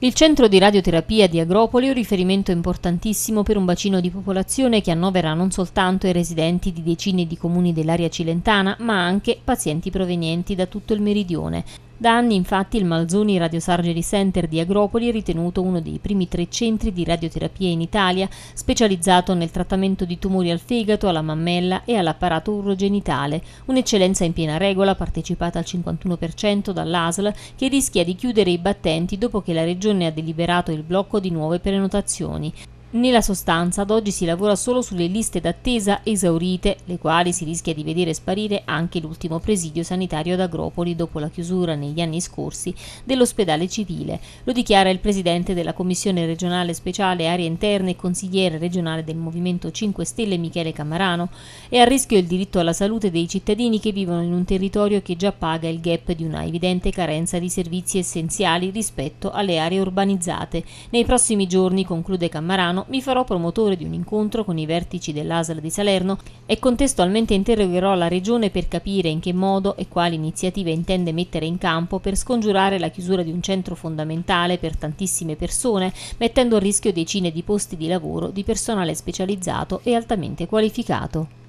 Il centro di radioterapia di Agropoli è un riferimento importantissimo per un bacino di popolazione che annovera non soltanto i residenti di decine di comuni dell'area cilentana, ma anche pazienti provenienti da tutto il meridione. Da anni infatti il Malzoni Radio Surgery Center di Agropoli è ritenuto uno dei primi tre centri di radioterapia in Italia, specializzato nel trattamento di tumori al fegato, alla mammella e all'apparato urogenitale, un'eccellenza in piena regola partecipata al 51% dall'ASL che rischia di chiudere i battenti dopo che la Regione ha deliberato il blocco di nuove prenotazioni. Nella sostanza, ad oggi si lavora solo sulle liste d'attesa esaurite, le quali si rischia di vedere sparire anche l'ultimo presidio sanitario ad Agropoli dopo la chiusura negli anni scorsi dell'ospedale civile. Lo dichiara il presidente della Commissione regionale speciale aree interne e consigliere regionale del Movimento 5 Stelle Michele Camarano. È a rischio il diritto alla salute dei cittadini che vivono in un territorio che già paga il gap di una evidente carenza di servizi essenziali rispetto alle aree urbanizzate. Nei prossimi giorni, conclude Camarano, mi farò promotore di un incontro con i vertici dell'ASL di Salerno e contestualmente interrogherò la Regione per capire in che modo e quali iniziative intende mettere in campo per scongiurare la chiusura di un centro fondamentale per tantissime persone, mettendo a rischio decine di posti di lavoro di personale specializzato e altamente qualificato.